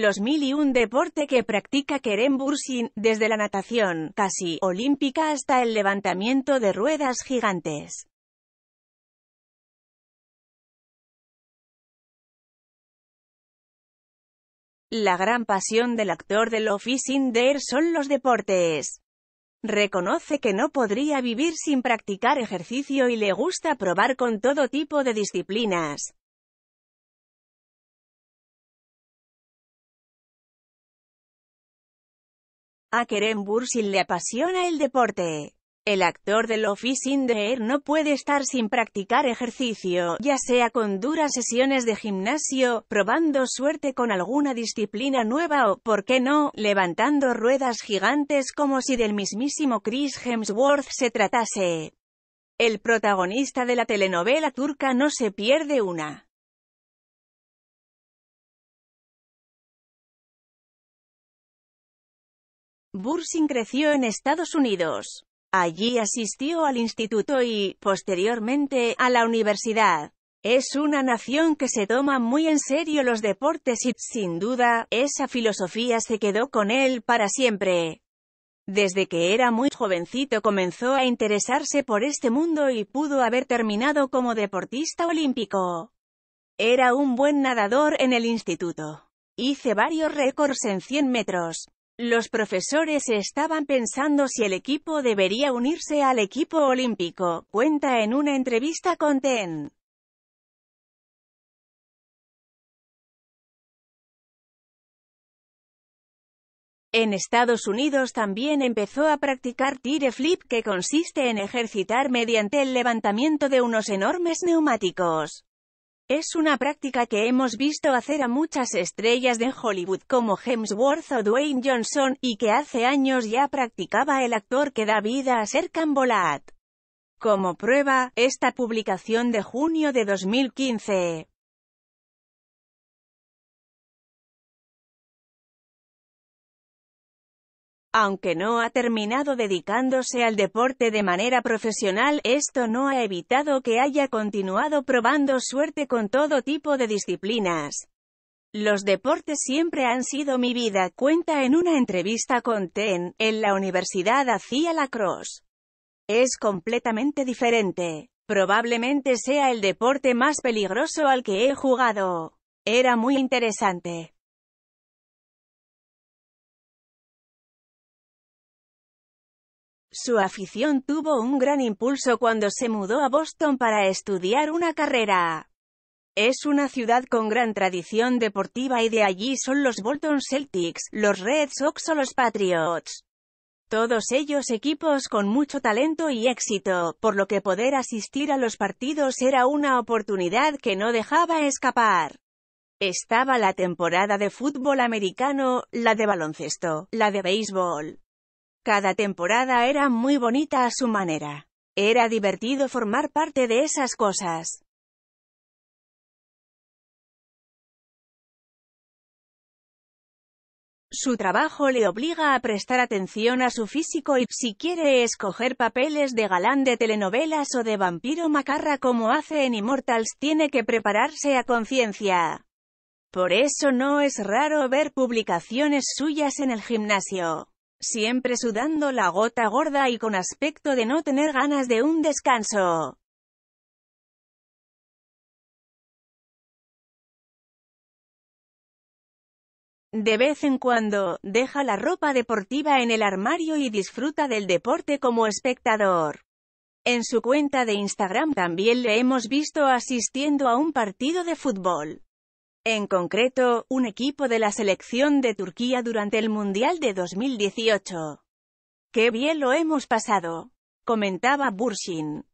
los mil y un deporte que practica Kerem Bursin, desde la natación, casi, olímpica hasta el levantamiento de ruedas gigantes. La gran pasión del actor de Love is son los deportes. Reconoce que no podría vivir sin practicar ejercicio y le gusta probar con todo tipo de disciplinas. A Keren Bursin le apasiona el deporte. El actor del Office in the Air no puede estar sin practicar ejercicio, ya sea con duras sesiones de gimnasio, probando suerte con alguna disciplina nueva o, por qué no, levantando ruedas gigantes como si del mismísimo Chris Hemsworth se tratase. El protagonista de la telenovela turca no se pierde una. Bursin creció en Estados Unidos. Allí asistió al instituto y, posteriormente, a la universidad. Es una nación que se toma muy en serio los deportes y, sin duda, esa filosofía se quedó con él para siempre. Desde que era muy jovencito comenzó a interesarse por este mundo y pudo haber terminado como deportista olímpico. Era un buen nadador en el instituto. Hice varios récords en 100 metros, los profesores estaban pensando si el equipo debería unirse al equipo olímpico, cuenta en una entrevista con TEN. En Estados Unidos también empezó a practicar tire flip que consiste en ejercitar mediante el levantamiento de unos enormes neumáticos. Es una práctica que hemos visto hacer a muchas estrellas de Hollywood como Hemsworth o Dwayne Johnson, y que hace años ya practicaba el actor que da vida a ser Bolat. Como prueba, esta publicación de junio de 2015. Aunque no ha terminado dedicándose al deporte de manera profesional, esto no ha evitado que haya continuado probando suerte con todo tipo de disciplinas. Los deportes siempre han sido mi vida, cuenta en una entrevista con Ten, en la universidad hacía lacrosse. Es completamente diferente. Probablemente sea el deporte más peligroso al que he jugado. Era muy interesante. Su afición tuvo un gran impulso cuando se mudó a Boston para estudiar una carrera. Es una ciudad con gran tradición deportiva y de allí son los Bolton Celtics, los Red Sox o los Patriots. Todos ellos equipos con mucho talento y éxito, por lo que poder asistir a los partidos era una oportunidad que no dejaba escapar. Estaba la temporada de fútbol americano, la de baloncesto, la de béisbol, cada temporada era muy bonita a su manera. Era divertido formar parte de esas cosas. Su trabajo le obliga a prestar atención a su físico y, si quiere escoger papeles de galán de telenovelas o de vampiro macarra como hace en Immortals, tiene que prepararse a conciencia. Por eso no es raro ver publicaciones suyas en el gimnasio siempre sudando la gota gorda y con aspecto de no tener ganas de un descanso. De vez en cuando, deja la ropa deportiva en el armario y disfruta del deporte como espectador. En su cuenta de Instagram también le hemos visto asistiendo a un partido de fútbol en concreto, un equipo de la selección de Turquía durante el Mundial de 2018. ¡Qué bien lo hemos pasado! comentaba Burshin.